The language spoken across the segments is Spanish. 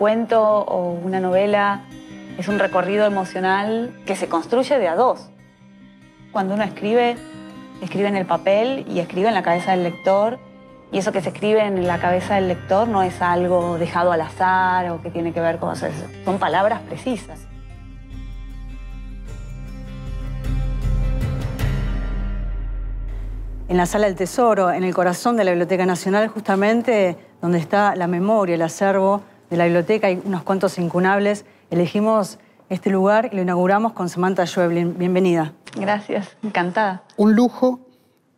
cuento o una novela es un recorrido emocional que se construye de a dos. Cuando uno escribe, escribe en el papel y escribe en la cabeza del lector. Y eso que se escribe en la cabeza del lector no es algo dejado al azar o que tiene que ver con... Eso. Son palabras precisas. en la Sala del Tesoro, en el corazón de la Biblioteca Nacional, justamente donde está la memoria, el acervo de la biblioteca, hay unos cuantos incunables. Elegimos este lugar y lo inauguramos con Samantha Schueblin. Bienvenida. Gracias, encantada. Un lujo,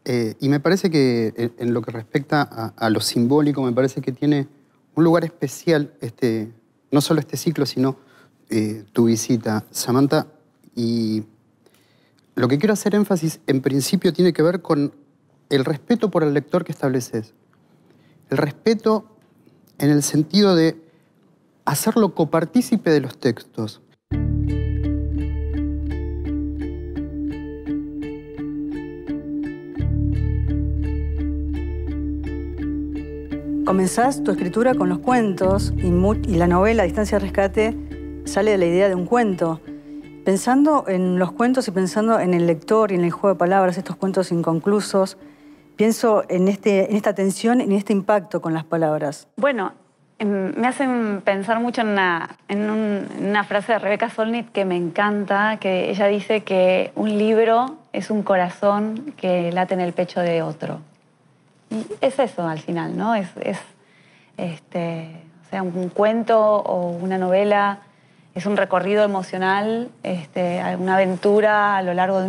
eh, y me parece que eh, en, lo que respecta a, lo simbólico, me parece que tiene un lugar especial, este, no solo este ciclo, sino eh, tu visita, Samantha. Y lo que quiero hacer énfasis, en principio, tiene que ver con el respeto por el lector que estableces. El respeto en el sentido de hacerlo copartícipe de los textos. Comenzás tu escritura con los cuentos y, la novela Distancia de Rescate sale de la idea de un cuento. Pensando en los cuentos y pensando en el lector y en el juego de palabras, estos cuentos inconclusos, pienso en, este, en esta tensión, en este impacto con las palabras. Bueno, Em, me hacen pensar mucho en una, frase de Rebeca Solnit que me encanta, que ella dice que un libro es un corazón que late en el pecho de otro. Y es eso al final, ¿no? Es, este, sea, un cuento o una novela, es un recorrido emocional, este, una aventura a lo largo de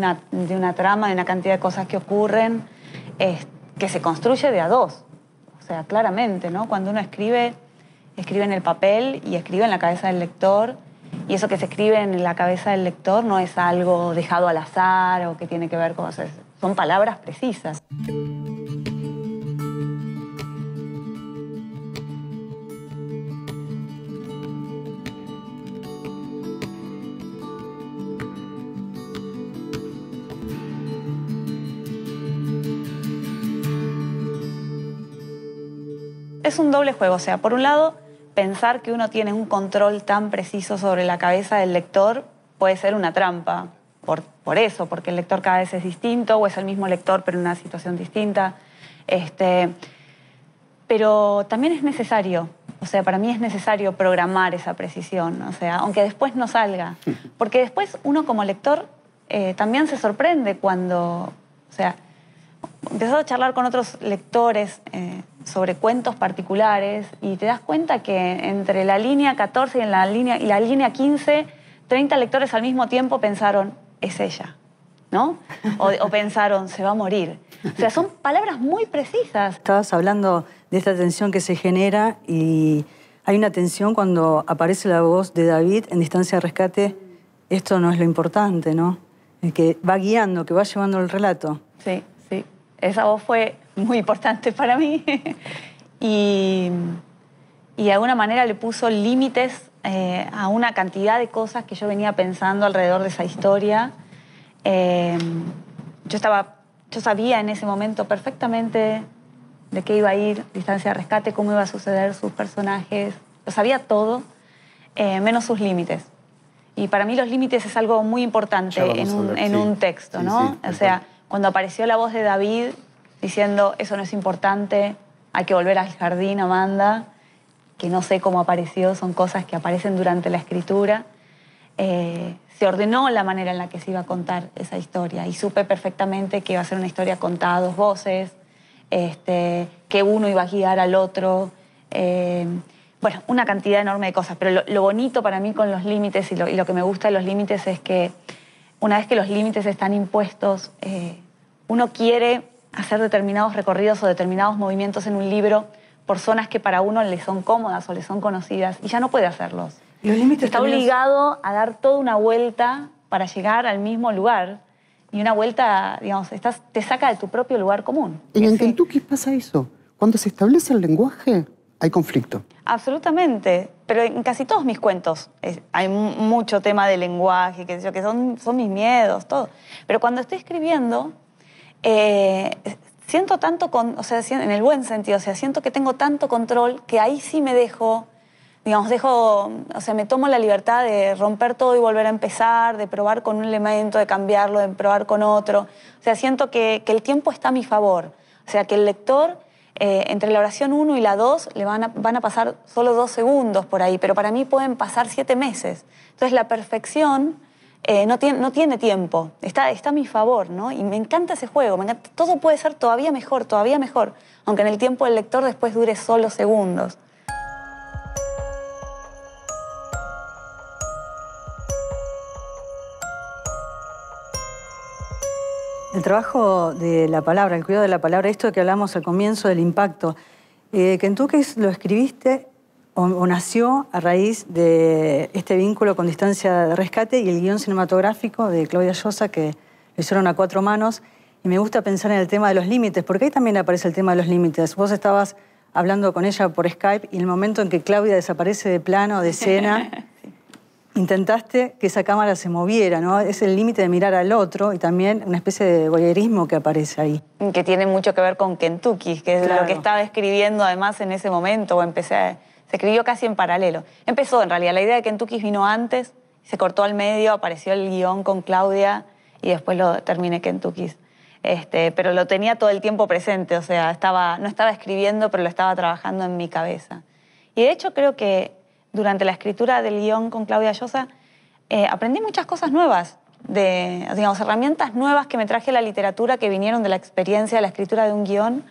una, trama, de una cantidad de cosas que ocurren, que se construye de a dos. O sea, claramente, ¿no? Cuando uno escribe escribe en el papel y escribe en la cabeza del lector. Y eso que se escribe en la cabeza del lector no es algo dejado al azar o que tiene que ver con... son palabras precisas. Es un doble juego, o sea, por un lado pensar que uno tiene un control tan preciso sobre la cabeza del lector puede ser una trampa. Por, eso, porque el lector cada vez es distinto o es el mismo lector pero en una situación distinta. Este, pero también es necesario, o sea, para mí es necesario programar esa precisión, o sea, aunque después no salga, porque después uno como lector eh, también se sorprende cuando, o sea, empezado a charlar con otros lectores eh, sobre cuentos particulares y te das cuenta que entre la línea 14 y, en la, línea, y la línea 15, 30 lectores al mismo tiempo pensaron, es ella, ¿no? O, pensaron, se va a morir. O sea, son palabras muy precisas. Estabas hablando de esta tensión que se genera y hay una tensión cuando aparece la voz de David en distancia de rescate, esto no es lo importante, ¿no? El que va guiando, que va llevando el relato. Sí, sí. Esa voz fue muy importante para mí. y, y, de alguna manera le puso límites eh, a una cantidad de cosas que yo venía pensando alrededor de esa historia. Eh, yo, estaba, yo sabía en ese momento perfectamente de qué iba a ir Distancia de Rescate, cómo iba a suceder sus personajes. Lo sabía todo, eh, menos sus límites. Y para mí los límites es algo muy importante en un, texto, ¿no? o sea, cuando apareció la voz de David, diciendo, eso no es importante, hay que volver al jardín, Amanda, que no sé cómo apareció, son cosas que aparecen durante la escritura. Eh, se ordenó la manera en la que se iba a contar esa historia y supe perfectamente que iba a ser una historia contada a dos voces, este, que uno iba a guiar al otro. Eh, bueno, una cantidad enorme de cosas, pero lo, bonito para mí con los límites y lo, que me gusta de los límites es que una vez que los límites están impuestos, eh, uno quiere hacer determinados recorridos o determinados movimientos en un libro por zonas que para uno les son cómodas o les son conocidas y ya no puede hacerlos. Está obligado a dar toda una vuelta para llegar al mismo lugar y una vuelta, digamos, te saca de tu propio lugar común. ¿Y en Kentucky pasa eso? Cuando se establece el lenguaje, hay conflicto. Absolutamente, pero en casi todos mis cuentos hay mucho tema de lenguaje, que, que son, son mis miedos, todo. Pero cuando estoy escribiendo, eh, siento tanto, con, o sea, en el buen sentido, o sea, siento que tengo tanto control que ahí sí me dejo, digamos, dejo, o sea, me tomo la libertad de romper todo y volver a empezar, de probar con un elemento, de cambiarlo, de probar con otro. O sea, siento que, el tiempo está a mi favor. O sea, que el lector, eh, entre la oración 1 y la 2, le van van a pasar solo dos segundos por ahí, pero para mí pueden pasar siete meses. Entonces, la perfección eh, no, tiene, tiempo, está, está a mi favor, ¿no? Y me encanta ese juego, todo puede ser todavía mejor, todavía mejor, aunque en el tiempo del lector después dure solo segundos. El trabajo de la palabra, el cuidado de la palabra, esto que hablamos al comienzo del impacto, eh, que lo escribiste o, nació a raíz de este vínculo con Distancia de Rescate y el guión cinematográfico de Claudia Llosa, que lo hicieron a cuatro manos. Y me gusta pensar en el tema de los límites, porque ahí también aparece el tema de los límites. Vos estabas hablando con ella por Skype y el momento en que Claudia desaparece de plano, de escena, intentaste que esa cámara se moviera, ¿no? Es el límite de mirar al otro y también una especie de voyeurismo que aparece ahí. Que tiene mucho que ver con Kentucky, que es lo que estaba escribiendo además en ese momento, o empecé a se escribió casi en paralelo. Empezó, en realidad, la idea de Kentucky vino antes, se cortó al medio, apareció el guión con Claudia y después lo terminé Kentucky. Este, pero lo tenía todo el tiempo presente, o sea, estaba, no estaba escribiendo, pero lo estaba trabajando en mi cabeza. Y de hecho creo que durante la escritura del guión con Claudia Llosa eh, aprendí muchas cosas nuevas, de, digamos, herramientas nuevas que me traje la literatura que vinieron de la experiencia de la escritura de un guión,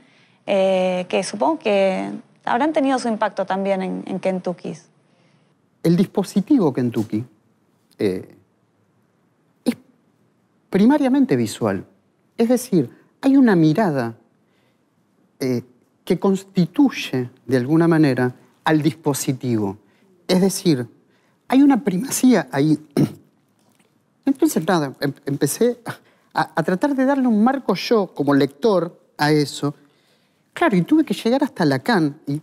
eh, que supongo que habrán tenido su impacto también en, Kentucky. El dispositivo Kentucky eh, es primariamente visual. Es decir, hay una mirada eh, que constituye, de alguna manera, al dispositivo. Es decir, hay una primacía ahí. Entonces, nada, em, empecé a, tratar de darle un marco yo, como lector, a eso, Claro, y tuve que llegar hasta Lacan, y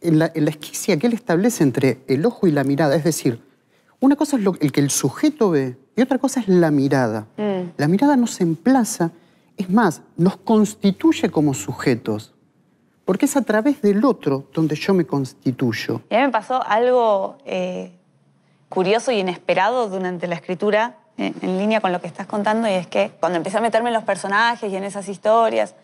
en la, esquicia que él establece entre el ojo y la mirada, es decir, una cosa es lo, el que el sujeto ve y otra cosa es la mirada. Mm. La mirada nos emplaza, es más, nos constituye como sujetos, porque es a través del otro donde yo me constituyo. Y a mí me pasó algo eh, curioso y inesperado durante la escritura, en línea con lo que estás contando, y es que cuando empecé a meterme en los personajes y en esas historias,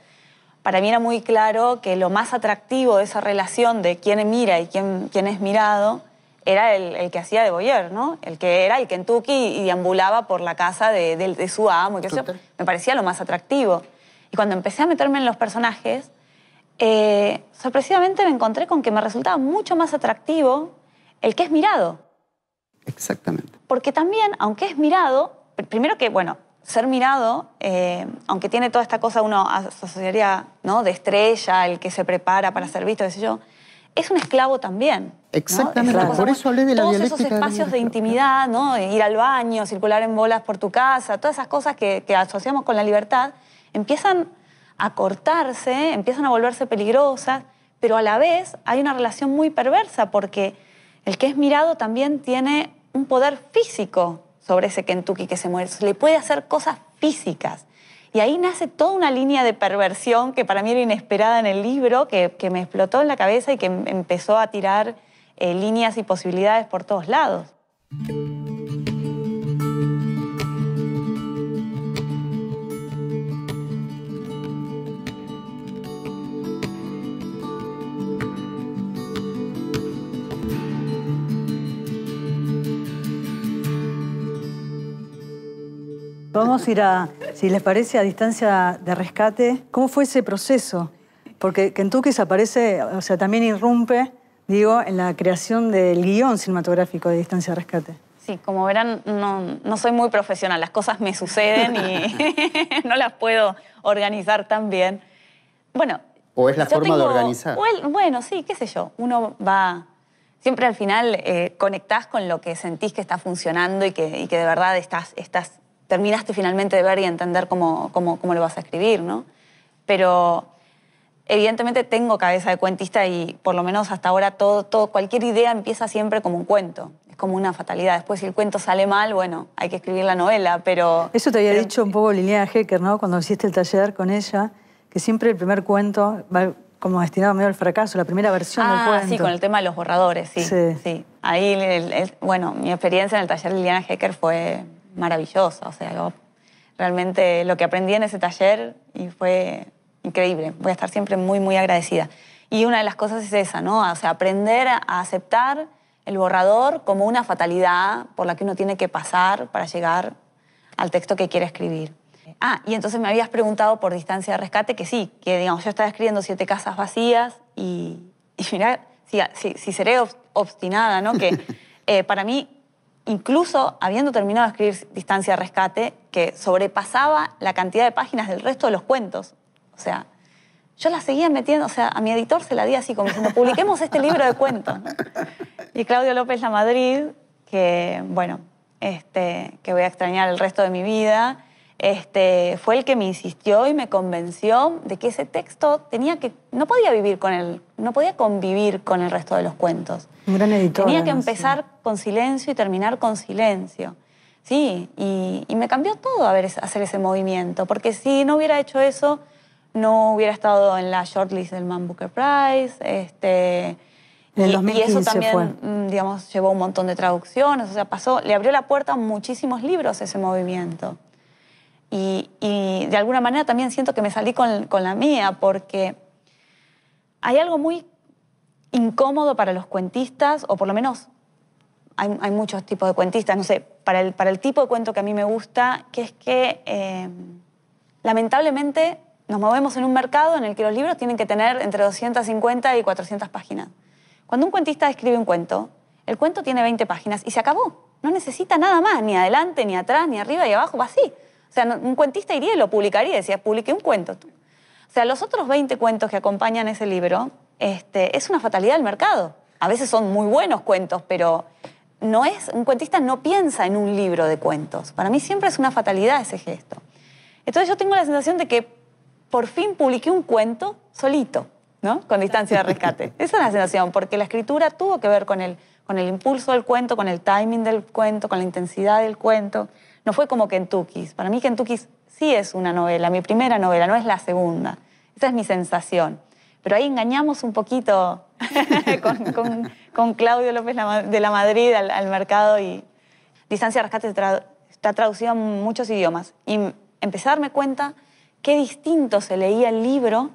para mí era muy claro que lo más atractivo de esa relación de quién mira y quién, es mirado era el, que hacía de Boyer, ¿no? El que era el Kentucky y deambulaba por la casa de, su amo. Y que eso me parecía lo más atractivo. Y cuando empecé a meterme en los personajes, eh, sorpresivamente me encontré con que me resultaba mucho más atractivo el que es mirado. Exactamente. Porque también, aunque es mirado, primero que, bueno, ser mirado, eh, aunque tiene toda esta cosa, uno asociaría ¿no? de estrella, el que se prepara para ser visto, yo, es un esclavo también. Exactamente, por eso hablé de la Todos esos espacios de, intimidad, ir al baño, circular en bolas por tu casa, todas esas cosas que, que asociamos con la libertad, empiezan a cortarse, empiezan a volverse peligrosas, pero a la vez hay una relación muy perversa porque el que es mirado también tiene un poder físico sobre ese Kentucky que se muere, le puede hacer cosas físicas. Y ahí nace toda una línea de perversión que para mí era inesperada en el libro, que, me explotó en la cabeza y que em, empezó a tirar eh, líneas y posibilidades por todos lados. Vamos a ir a, si les parece, a distancia de rescate. ¿Cómo fue ese proceso? Porque Kentucky se aparece, o sea, también irrumpe, digo, en la creación del guión cinematográfico de distancia de rescate. Sí, como verán, no, soy muy profesional, las cosas me suceden y no las puedo organizar tan bien. Bueno. O es la forma de organizar. bueno, sí, qué sé yo. Uno va siempre al final eh, conectás con lo que sentís que está funcionando y que, y que de verdad estás, estás terminaste finalmente de ver y entender cómo, cómo, lo vas a escribir, ¿no? Pero evidentemente tengo cabeza de cuentista y por lo menos hasta ahora todo, todo, cualquier idea empieza siempre como un cuento. Es como una fatalidad. Después si el cuento sale mal, bueno, hay que escribir la novela, pero... Eso te había dicho un poco Liliana Hecker, ¿no? Cuando hiciste el taller con ella, que siempre el primer cuento va como destinado medio al fracaso, la primera versión del ah, cuento. sí, con el tema de los borradores, sí. Sí. Ahí, bueno, mi experiencia en el taller de Liliana Hecker fue maravillosa. O sea, realmente lo que aprendí en ese taller y fue increíble. Voy a estar siempre muy, muy agradecida. Y una de las cosas es esa, ¿no? O sea, aprender a aceptar el borrador como una fatalidad por la que uno tiene que pasar para llegar al texto que quiere escribir. Ah, y entonces me habías preguntado por distancia de rescate, que sí, que digamos, yo estaba escribiendo siete casas vacías y, y si, seré obstinada, ¿no? Que eh, para mí incluso habiendo terminado de escribir Distancia Rescate, que sobrepasaba la cantidad de páginas del resto de los cuentos. O sea, yo la seguía metiendo, o sea, a mi editor se la di así como diciendo, publiquemos este libro de cuentos. Y Claudio López La Madrid, que bueno, este, que voy a extrañar el resto de mi vida, este, fue el que me insistió y me convenció de que ese texto tenía que, no podía vivir con él, no podía convivir con el resto de los cuentos. Un gran editor. Tenía que empezar con silencio y terminar con silencio. Sí, y, me cambió todo hacer ese movimiento, porque si no hubiera hecho eso, no hubiera estado en la shortlist del Man Booker Prize. Este, y eso también, mm, llevó un montón de traducciones, o sea, pasó, le abrió la puerta a muchísimos libros ese movimiento. Y, de alguna manera también siento que me salí con, la mía, porque hay algo muy incómodo para los cuentistas, o por lo menos hay, muchos tipos de cuentistas, no sé, para el, para el, tipo de cuento que a mí me gusta, que es que eh, lamentablemente nos movemos en un mercado en el que los libros tienen que tener entre 250 y 400 páginas. Cuando un cuentista escribe un cuento, el cuento tiene 20 páginas y se acabó. No necesita nada más, ni adelante, ni atrás, ni arriba y abajo, va así. O sea, un cuentista iría y lo publicaría, decía, publiqué un cuento. O sea, los otros 20 cuentos que acompañan ese libro este, es una fatalidad del mercado. A veces son muy buenos cuentos, pero no es, un cuentista no piensa en un libro de cuentos. Para mí siempre es una fatalidad ese gesto. Entonces yo tengo la sensación de que por fin publiqué un cuento solito, ¿no? Con distancia de rescate. Esa es la sensación, porque la escritura tuvo que ver con el impulso del cuento, con el timing del cuento, con la intensidad del cuento no fue como Kentucky. Para mí Kentucky sí es una novela, mi primera novela, no es la segunda. Esa es mi sensación. Pero ahí engañamos un poquito con, Claudio López de la Madrid al, mercado y Distancia Rescate está traducida a muchos idiomas. Y empecé a darme cuenta qué distinto se leía el libro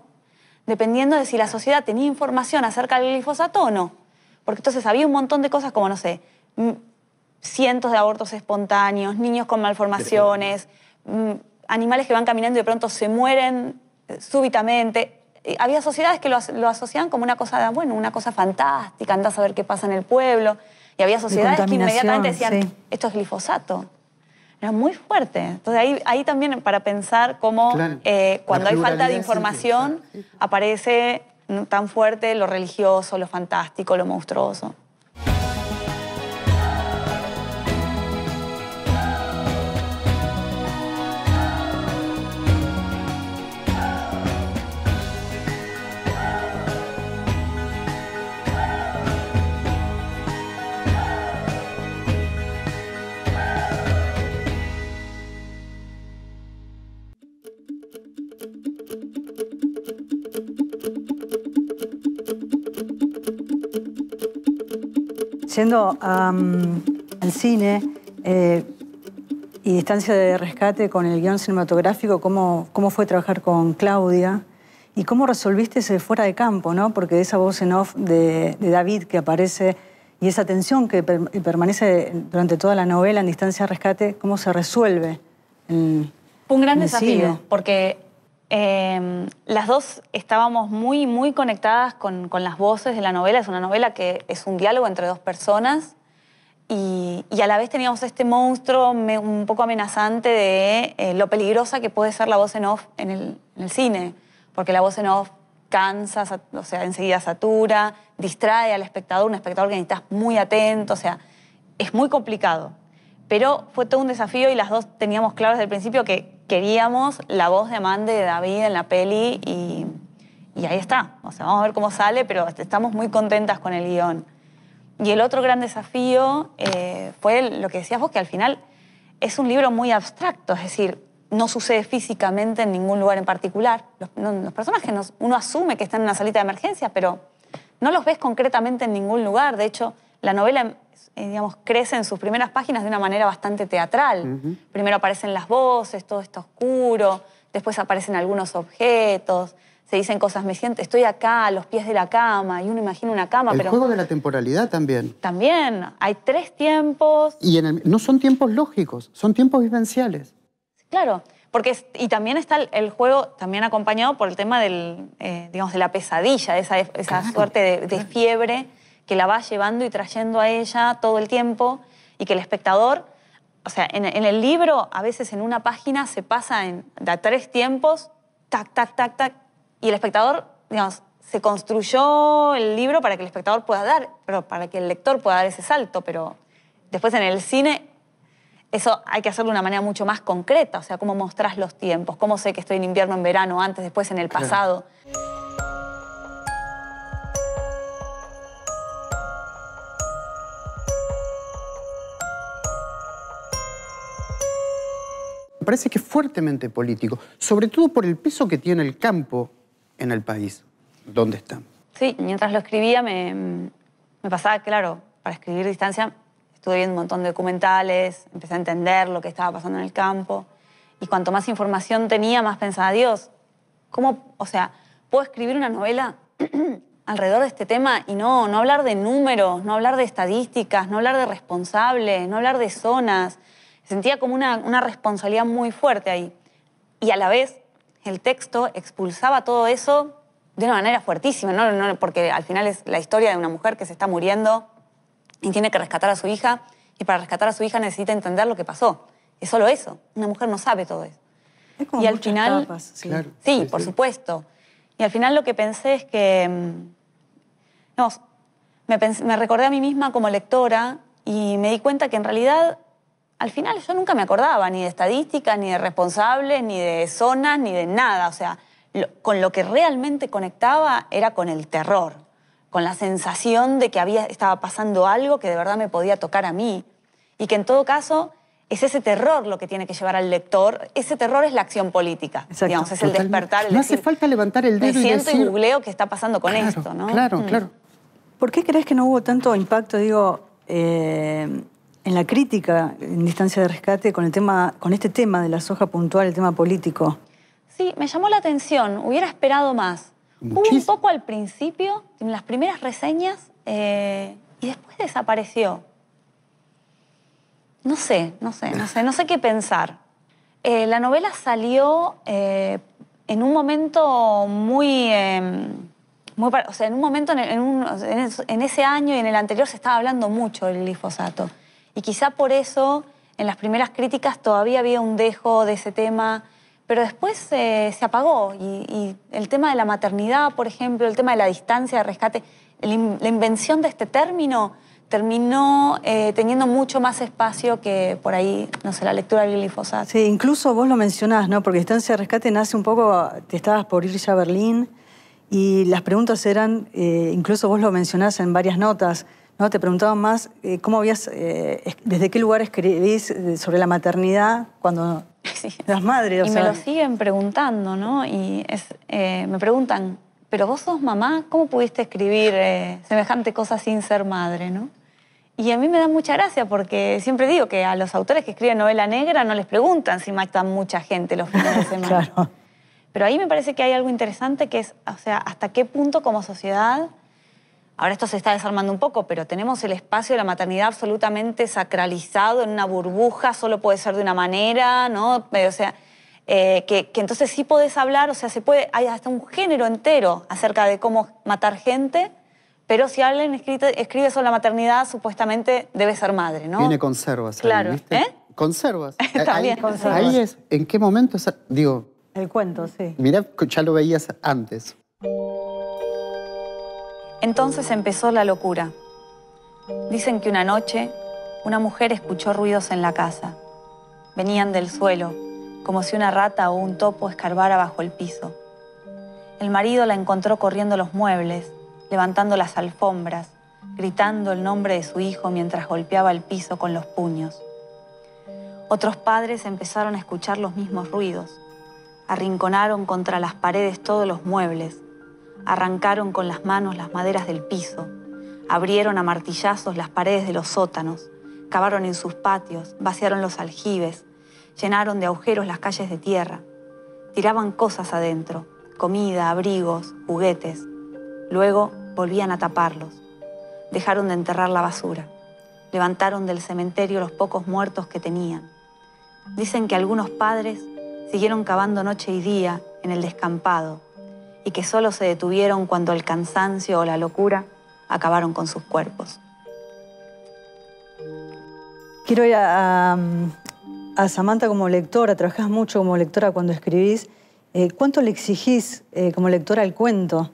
dependiendo de si la sociedad tenía información acerca del glifosato o no. Porque entonces había un montón de cosas como, no sé, cientos de abortos espontáneos, niños con malformaciones, mm, animales que van caminando y de pronto se mueren eh, súbitamente. Había sociedades que lo, asociaban como una cosa, bueno, una cosa fantástica, andás a ver qué pasa en el pueblo. Y había sociedades que inmediatamente decían, esto es glifosato. Era muy fuerte. Entonces ahí, ahí también para pensar cómo eh, cuando hay falta de información aparece mm, tan fuerte lo religioso, lo fantástico, lo monstruoso. yendo al cine eh, y distancia de rescate con el guión cinematográfico, ¿cómo, ¿cómo fue trabajar con Claudia? ¿Y cómo resolviste ese fuera de campo, no? Porque esa voz en off de, David que aparece y esa tensión que permanece durante toda la novela en distancia de rescate, ¿cómo se resuelve? Fue un gran desafío, porque Em, las dos estábamos muy, muy conectadas con, las voces de la novela. Es una novela que es un diálogo entre dos personas y, a la vez teníamos este monstruo un poco amenazante de eh, lo peligrosa que puede ser la voz en off en el, cine, porque la voz en off cansa, o sea, enseguida satura, distrae al espectador, un espectador que necesitas muy atento, o sea, es muy complicado. Pero fue todo un desafío y las dos teníamos claro desde el principio que queríamos la voz de Amanda de David en la peli y, ahí está. O sea, vamos a ver cómo sale, pero estamos muy contentas con el guión. Y el otro gran desafío eh, fue lo que decías vos, que al final es un libro muy abstracto, es decir, no sucede físicamente en ningún lugar en particular. Los, personajes, uno asume que están en una salita de emergencia, pero no los ves concretamente en ningún lugar. De hecho, la novela eh, crecen crece sus primeras páginas de una manera bastante teatral. Primero aparecen las voces, todo está oscuro, después aparecen algunos objetos, se dicen cosas, me siento, estoy acá, a los pies de la cama, y uno imagina una cama. El juego de la temporalidad también. También, hay tres tiempos. Y no son tiempos lógicos, son tiempos vivenciales. Claro, porque y también está el, juego, también acompañado por el tema del, eh, digamos, de la pesadilla, de esa, suerte de fiebre que la va llevando y trayendo a ella todo el tiempo y que el espectador, o sea, en, el libro a veces en una página se pasa en, de tres tiempos, tac, tac, tac, tac, y el espectador, digamos, se construyó el libro para que el espectador pueda dar, pero para que el lector pueda dar ese salto, pero después en el cine eso hay que hacerlo de una manera mucho más concreta, o sea, cómo mostrás los tiempos, cómo sé que estoy en invierno, en verano, antes, después, en el pasado. parece que es fuertemente político, sobre todo por el peso que tiene el campo en el país ¿Dónde está. Sí, mientras lo escribía me, mm, me pasaba, claro, para escribir Distancia estuve viendo un montón de documentales, empecé a entender lo que estaba pasando en el campo y cuanto más información tenía, más pensaba, Dios, ¿cómo, o sea, puedo escribir una novela alrededor de este tema y no, no hablar de números, no hablar de estadísticas, no hablar de responsables, no hablar de zonas? Sentía como una, responsabilidad muy fuerte ahí. Y a la vez, el texto expulsaba todo eso de una manera fuertísima, ¿no? porque al final es la historia de una mujer que se está muriendo y tiene que rescatar a su hija, y para rescatar a su hija necesita entender lo que pasó. Es solo eso, una mujer no sabe todo eso. y al final, sí, por supuesto. Y al final lo que pensé es que, mm, me, me recordé a mí misma como lectora y me di cuenta que en realidad al final yo nunca me acordaba ni de estadística, ni de responsable, ni de zonas, ni de nada. O sea, con lo que realmente conectaba era con el terror, con la sensación de que había, estaba pasando algo que de verdad me podía tocar a mí. Y que en todo caso es ese terror lo que tiene que llevar al lector. Ese terror es la acción política. digamos, es el despertar. El no hace falta levantar el dedo. Me siento y, googleo qué está pasando con esto, ¿no? Claro, mm. claro. ¿Por qué crees que no hubo tanto impacto, digo, eh, en la crítica en distancia de rescate con, el tema, con este tema de la soja puntual, el tema político. Sí, me llamó la atención, hubiera esperado más. Hubo un poco al principio, en las primeras reseñas, eh, y después desapareció. No sé, no sé, no sé, no sé qué pensar. Eh, la novela salió eh, en un momento muy... Em, o sea, en un momento, en, en, ese año y en el anterior se estaba hablando mucho del glifosato. Y quizá por eso en las primeras críticas todavía había un dejo de ese tema, pero después se apagó. Y, el tema de la maternidad, por ejemplo, el tema de la distancia de rescate, la invención de este término terminó eh, teniendo mucho más espacio que por ahí, no sé, la lectura del glifosato. Sí, incluso vos lo mencionás, ¿no? Porque distancia de rescate nace un poco, te estabas por ir ya a Berlín y las preguntas eran, eh, incluso vos lo mencionás en varias notas, ¿no? Te preguntaban más eh, cómo habías, eh, desde qué lugar escribís eh, sobre la maternidad cuando las madres. y me lo siguen preguntando, ¿no? Y me preguntan, pero vos sos mamá, ¿cómo pudiste escribir semejante cosa sin ser madre, no? Y a mí me da mucha gracia porque siempre digo que a los autores que escriben novela negra no les preguntan si matan mucha gente los fines de semana. claro. Pero ahí me parece que hay algo interesante que es, o sea, hasta qué punto como sociedad Ahora esto se está desarmando un poco, pero tenemos el espacio de la maternidad absolutamente sacralizado en una burbuja, solo puede ser de una manera, ¿no? Eh, o sea, eh, que, entonces sí podés hablar, o sea, se puede, hay hasta un género entero acerca de cómo matar gente, pero si alguien escribe, escribe sobre la maternidad, supuestamente debe ser madre, ¿no? Tiene conservas. Claro. ¿Eh? Conservas. Ahí, conservas. es, ¿en qué momento? digo. El cuento, sí. Mira, ya lo veías antes. Entonces empezó la locura. Dicen que una noche una mujer escuchó ruidos en la casa. Venían del suelo, como si una rata o un topo escarbara bajo el piso. El marido la encontró corriendo los muebles, levantando las alfombras, gritando el nombre de su hijo mientras golpeaba el piso con los puños. Otros padres empezaron a escuchar los mismos ruidos. Arrinconaron contra las paredes todos los muebles, arrancaron con las manos las maderas del piso, abrieron a martillazos las paredes de los sótanos, cavaron en sus patios, vaciaron los aljibes, llenaron de agujeros las calles de tierra, tiraban cosas adentro, comida, abrigos, juguetes. Luego volvían a taparlos. Dejaron de enterrar la basura. Levantaron del cementerio los pocos muertos que tenían. Dicen que algunos padres siguieron cavando noche y día en el descampado y que solo se detuvieron cuando el cansancio o la locura acabaron con sus cuerpos. Quiero ir a, Samantha como lectora, trabajás mucho como lectora cuando escribís. Eh, ¿Cuánto le exigís eh, como lectora al cuento?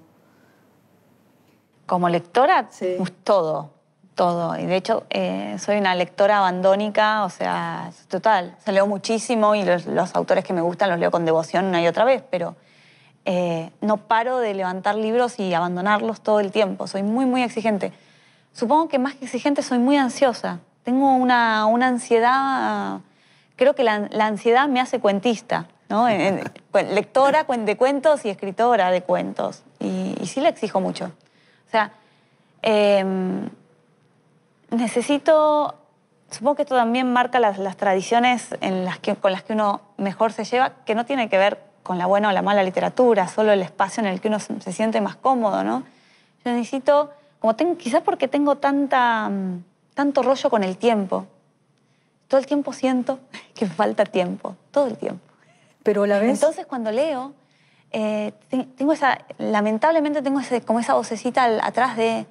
Como lectora, sí. todo, todo. Y de hecho, eh, soy una lectora abandónica, o sea, total. Se leo muchísimo y los, los, autores que me gustan los leo con devoción una y otra vez, pero eh, no paro de levantar libros y abandonarlos todo el tiempo. Soy muy, muy exigente. Supongo que más que exigente soy muy ansiosa. Tengo una, ansiedad, creo que la, ansiedad me hace cuentista, ¿no? lectora de cuentos y escritora de cuentos. Y, sí le exijo mucho. O sea, em, necesito, supongo que esto también marca las, tradiciones con las que uno mejor se lleva, que no tiene que ver con la buena o la mala literatura, solo el espacio en el que uno se siente más cómodo, ¿no? Yo necesito, como quizás porque tengo tanta, mm, tanto rollo con el tiempo, todo el tiempo siento que falta tiempo, todo el tiempo. Pero a la vez... Entonces cuando leo, eh, tengo esa, lamentablemente tengo ese, como esa vocecita atrás de,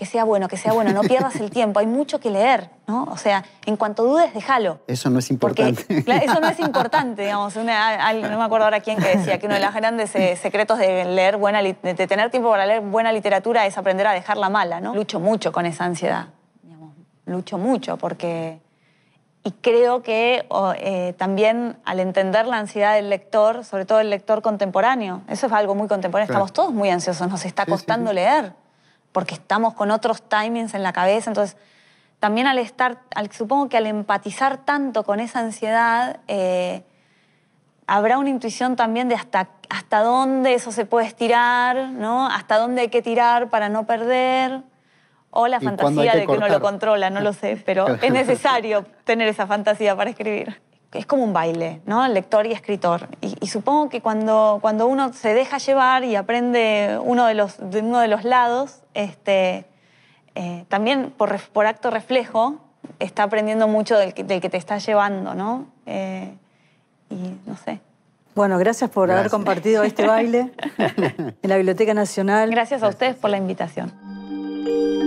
que sea bueno, que sea bueno, no pierdas el tiempo, hay mucho que leer, ¿no? O sea, en cuanto dudes, déjalo. Eso no es importante. eso no es importante, digamos. no me acuerdo ahora quién que decía que uno de los grandes eh, secretos de leer buena, de tener tiempo para leer buena literatura es aprender a dejarla mala, ¿no? Lucho mucho con esa ansiedad, digamos. Lucho mucho porque... Y creo que eh, también al entender la ansiedad del lector, sobre todo el lector contemporáneo, eso es algo muy contemporáneo, estamos todos muy ansiosos, nos está costando leer porque estamos con otros timings en la cabeza. Entonces, también al estar, al, supongo que al empatizar tanto con esa ansiedad, eh, habrá una intuición también de hasta, hasta dónde eso se puede estirar, ¿no? Hasta dónde hay que tirar para no perder. O la fantasía de que uno lo controla, no lo sé, pero es necesario tener esa fantasía para escribir es como un baile, ¿no? Lector y escritor. Y, supongo que cuando, cuando uno se deja llevar y aprende uno de los, de uno de los lados, este, eh, también por, por, acto reflejo, está aprendiendo mucho del que, te está llevando, ¿no? Eh, y no sé. Bueno, gracias por haber compartido este baile en la Biblioteca Nacional. Gracias a ustedes por la invitación.